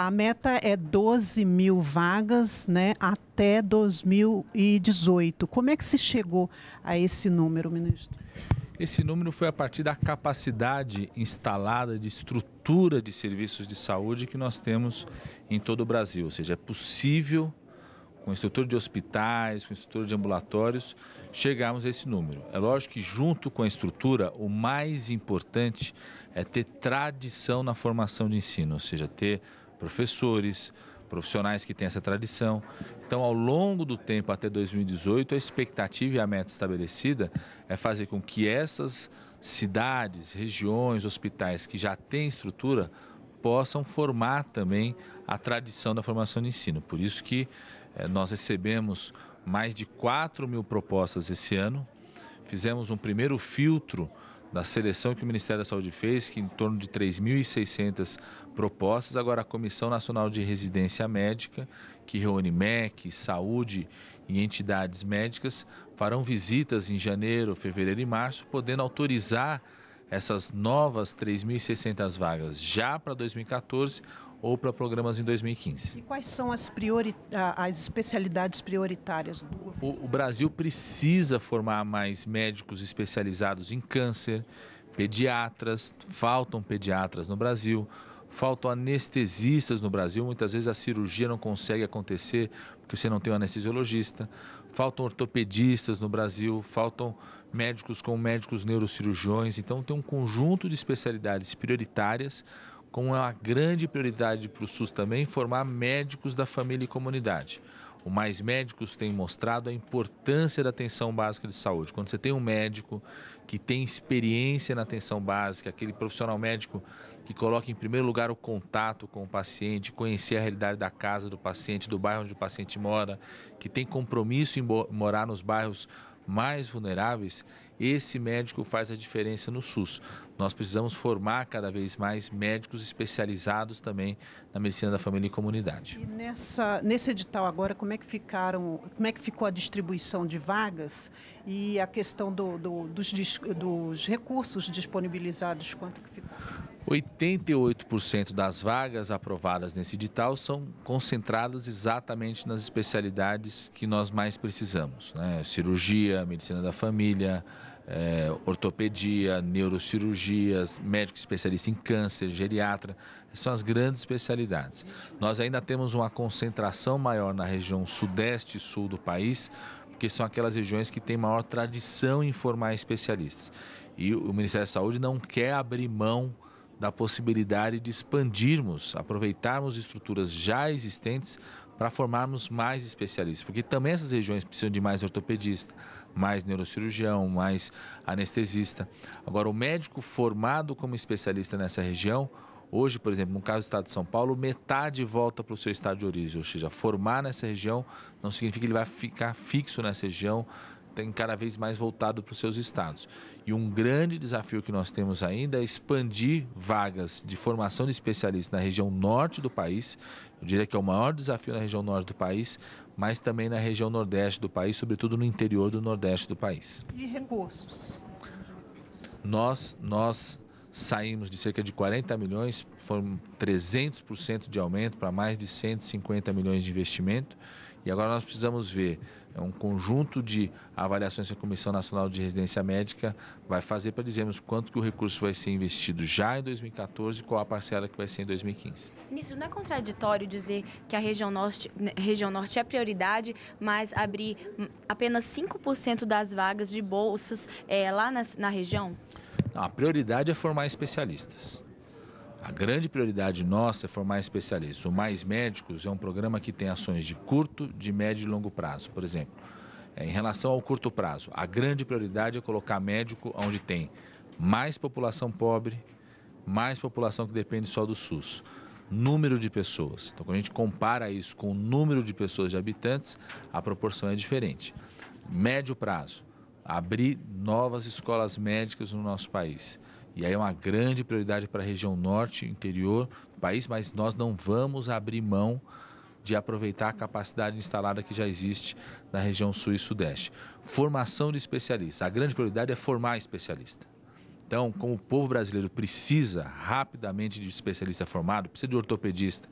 A meta é 12 mil vagas né, até 2018. Como é que se chegou a esse número, ministro? Esse número foi a partir da capacidade instalada de estrutura de serviços de saúde que nós temos em todo o Brasil. Ou seja, é possível, com estrutura de hospitais, com estrutura de ambulatórios, chegarmos a esse número. É lógico que, junto com a estrutura, o mais importante é ter tradição na formação de ensino, ou seja, ter professores, profissionais que têm essa tradição. Então, ao longo do tempo, até 2018, a expectativa e a meta estabelecida é fazer com que essas cidades, regiões, hospitais que já têm estrutura possam formar também a tradição da formação de ensino. Por isso que eh, nós recebemos mais de 4 mil propostas esse ano, fizemos um primeiro filtro da seleção que o Ministério da Saúde fez, que em torno de 3.600 propostas. Agora, a Comissão Nacional de Residência Médica, que reúne MEC, saúde e entidades médicas, farão visitas em janeiro, fevereiro e março, podendo autorizar essas novas 3.600 vagas já para 2014 ou para programas em 2015. E quais são as, priori... as especialidades prioritárias do O, Brasil precisa formar mais médicos especializados em câncer, pediatras, faltam pediatras no Brasil. Faltam anestesistas no Brasil, muitas vezes a cirurgia não consegue acontecer porque você não tem um anestesiologista. Faltam ortopedistas no Brasil, faltam médicos como médicos neurocirurgiões. Então, tem um conjunto de especialidades prioritárias como é uma grande prioridade para o SUS também formar médicos da família e comunidade. O Mais Médicos tem mostrado a importância da atenção básica de saúde. Quando você tem um médico que tem experiência na atenção básica, aquele profissional médico que coloca em primeiro lugar o contato com o paciente, conhecer a realidade da casa do paciente, do bairro onde o paciente mora, que tem compromisso em morar nos bairros mais vulneráveis, esse médico faz a diferença no SUS. Nós precisamos formar cada vez mais médicos especializados também na medicina da família e comunidade. E nessa, nesse edital agora, como é que ficaram, como é que ficou a distribuição de vagas e a questão do, do, dos, dos recursos disponibilizados, quanto que ficou? 88% das vagas aprovadas nesse edital são concentradas exatamente nas especialidades que nós mais precisamos: né? cirurgia, medicina da família, é, ortopedia, neurocirurgias, médico especialista em câncer, geriatra, são as grandes especialidades. Nós ainda temos uma concentração maior na região sudeste e sul do país, porque são aquelas regiões que têm maior tradição em formar especialistas. E o Ministério da Saúde não quer abrir mão da possibilidade de expandirmos, aproveitarmos estruturas já existentes para formarmos mais especialistas, porque também essas regiões precisam de mais ortopedista, mais neurocirurgião, mais anestesista. Agora, o médico formado como especialista nessa região, hoje, por exemplo, no caso do estado de São Paulo, metade volta para o seu estado de origem, ou seja, formar nessa região não significa que ele vai ficar fixo nessa região, tem cada vez mais voltado para os seus estados. E um grande desafio que nós temos ainda é expandir vagas de formação de especialistas na região norte do país. Eu diria que é o maior desafio na região norte do país, mas também na região nordeste do país, sobretudo no interior do nordeste do país. E recursos? Nós, nós saímos de cerca de 40 milhões, foram 300% de aumento para mais de 150 milhões de investimento. E agora nós precisamos ver é um conjunto de avaliações que a Comissão Nacional de Residência Médica vai fazer para dizermos quanto que o recurso vai ser investido já em 2014 e qual a parcela que vai ser em 2015. Ministro, não é contraditório dizer que a região norte, região norte é prioridade, mas abrir apenas 5% das vagas de bolsas é, lá na, na região? Não, a prioridade é formar especialistas. A grande prioridade nossa é formar especialistas. O Mais Médicos é um programa que tem ações de curto, de médio e longo prazo. Por exemplo, é, em relação ao curto prazo, a grande prioridade é colocar médico onde tem mais população pobre, mais população que depende só do SUS. Número de pessoas. Então, quando a gente compara isso com o número de pessoas de habitantes, a proporção é diferente. Médio prazo, abrir novas escolas médicas no nosso país. E aí é uma grande prioridade para a região norte, interior do país, mas nós não vamos abrir mão de aproveitar a capacidade instalada que já existe na região sul e sudeste. Formação de especialistas. A grande prioridade é formar especialista. Então, como o povo brasileiro precisa rapidamente de especialista formado, precisa de ortopedista,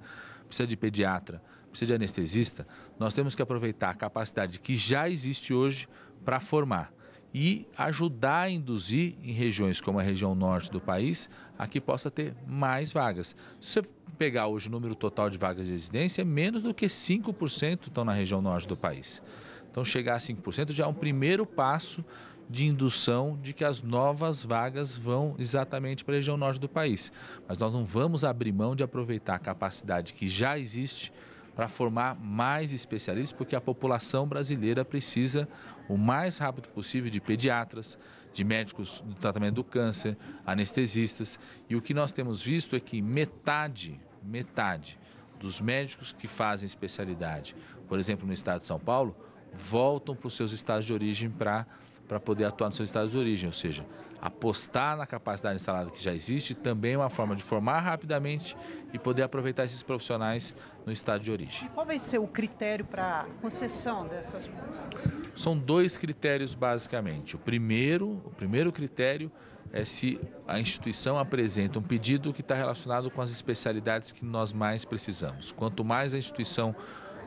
precisa de pediatra, precisa de anestesista, nós temos que aproveitar a capacidade que já existe hoje para formar e ajudar a induzir em regiões como a região norte do país a que possa ter mais vagas. Se você pegar hoje o número total de vagas de residência, menos do que 5% estão na região norte do país. Então, chegar a 5% já é um primeiro passo de indução de que as novas vagas vão exatamente para a região norte do país. Mas nós não vamos abrir mão de aproveitar a capacidade que já existe para formar mais especialistas, porque a população brasileira precisa o mais rápido possível de pediatras, de médicos do tratamento do câncer, anestesistas. E o que nós temos visto é que metade, metade dos médicos que fazem especialidade, por exemplo, no estado de São Paulo, voltam para os seus estados de origem para para poder atuar nos seus estados de origem, ou seja, apostar na capacidade instalada que já existe também é uma forma de formar rapidamente e poder aproveitar esses profissionais no estado de origem. E qual vai ser o critério para concessão dessas bolsas? São dois critérios basicamente. O primeiro, o primeiro critério é se a instituição apresenta um pedido que está relacionado com as especialidades que nós mais precisamos. Quanto mais a instituição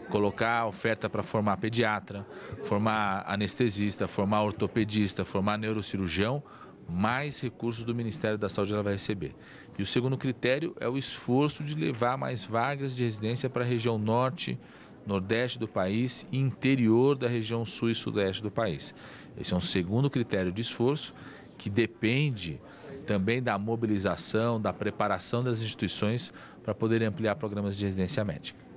colocar oferta para formar pediatra, formar anestesista, formar ortopedista, formar neurocirurgião, mais recursos do Ministério da Saúde ela vai receber. E o segundo critério é o esforço de levar mais vagas de residência para a região norte, nordeste do país e interior da região sul e sudeste do país. Esse é um segundo critério de esforço que depende também da mobilização, da preparação das instituições para poderem ampliar programas de residência médica.